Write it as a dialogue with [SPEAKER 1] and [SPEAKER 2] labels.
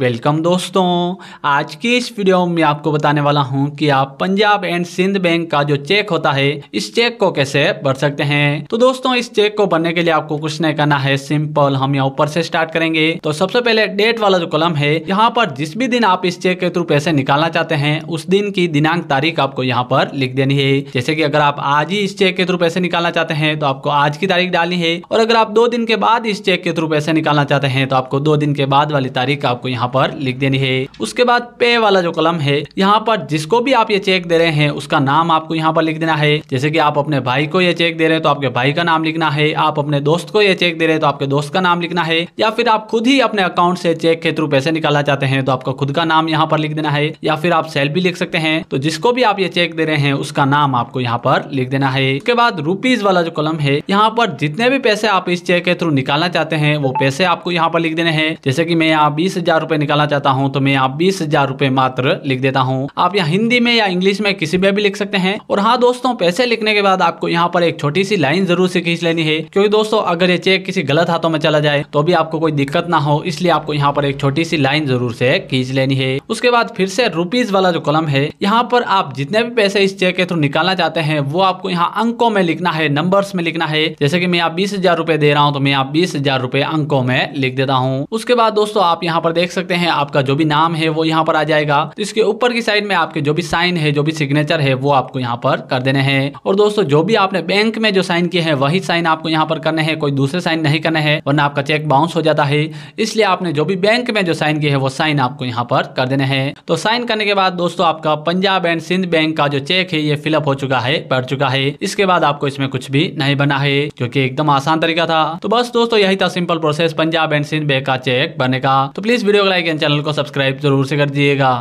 [SPEAKER 1] welcome दोस्तों आज की इस वीडियो में आपको बताने वाला हूं कि आप पंजाब एंड सिंध बैंक का जो चेक होता है इस चेक को कैसे भर सकते हैं तो दोस्तों इस चेक को भरने के लिए आपको कुछ नहीं करना है सिंपल हम यहाँ ऊपर से स्टार्ट करेंगे तो सबसे पहले डेट वाला जो कलम है यहाँ पर जिस भी दिन आप इस चेक के थ्रू पैसे निकालना चाहते हैं उस दिन की दिनांक तारीख आपको यहाँ पर लिख देनी है जैसे की अगर आप आज ही इस चेक के थ्रू पैसे निकालना चाहते हैं तो आपको आज की तारीख डालनी है और अगर आप दो दिन के बाद इस चेक के थ्रू पैसे निकालना चाहते हैं तो आपको दो दिन के बाद वाली तारीख आपको यहाँ पर लिख देनी है उसके बाद पे वाला जो कलम है यहाँ पर जिसको भी आप ये चेक दे रहे हैं उसका नाम आपको यहाँ पर लिख देना है जैसे कि आप अपने भाई को ये चेक दे रहे हैं तो आपके भाई का नाम लिखना है आप अपने दोस्त को ये चेक दे रहे हैं तो आपके दोस्त का नाम लिखना है या फिर आप खुद ही अपने अकाउंट से चेक के थ्रू पैसे निकालना चाहते हैं तो आपका खुद का नाम यहाँ पर लिख देना है या फिर आप सेल भी लिख सकते हैं तो जिसको भी आप ये चेक दे रहे हैं उसका नाम आपको यहाँ पर लिख देना है उसके बाद रूपीज वाला जो कलम है यहाँ पर जितने भी पैसे आप इस चेक के थ्रू निकालना चाहते हैं वो पैसे आपको यहाँ पर लिख देने हैं जैसे की मैं यहाँ बीस हजार रुपए निकालना चाहता हूँ तो मैं यहाँ बीस हजार रुपए मात्र लिख देता हूँ आप यहाँ हिंदी में या इंग्लिश में किसी में भी लिख सकते हैं और हाँ दोस्तों पैसे लिखने के बाद आपको यहाँ पर एक छोटी सी लाइन जरूर से खींच लेनी है क्योंकि दोस्तों अगर ये चेक किसी गलत हाथों में चला जाए तो भी आपको कोई दिक्कत ना हो इसलिए आपको यहाँ पर एक छोटी सी लाइन जरूर से खींच लेनी है उसके बाद फिर से रुपीज वाला जो कलम है यहाँ पर आप जितने भी पैसे इस चेक के थ्रू निकालना चाहते हैं वो आपको यहाँ अंकों में लिखना है नंबर्स में लिखना है जैसे कि मैं यहाँ बीस हजार रूपए दे रहा हूँ तो मैं यहाँ बीस हजार रूपए अंकों में लिख देता हूँ उसके बाद दोस्तों आप यहाँ पर देख सकते सकते हैं आपका जो भी नाम है वो यहाँ पर आ जाएगा तो इसके ऊपर की साइड में आपके जो भी साइन है जो भी सिग्नेचर है वो आपको यहाँ पर कर देने हैं और दोस्तों जो भी आपने बैंक में जो साइन किए हैं वही साइन आपको यहाँ पर करने हैं कोई दूसरे साइन नहीं करने हैं वरना आपका चेक बाउंस हो जाता है इसलिए आपने जो भी बैंक में जो साइन किए हैं वो साइन आपको यहाँ पर कर देने हैं तो साइन करने के बाद दोस्तों आपका पंजाब एंड सिंध बैंक का जो चेक है ये फिलअप हो चुका है पड़ चुका है इसके बाद आपको इसमें कुछ भी नहीं बना है जो एकदम आसान तरीका था तो बस दोस्तों यही था simple process Punjab and Sind bank का चेक बनने का तो please video like and channel को सब्सक्राइब जरूर से कर दिएगा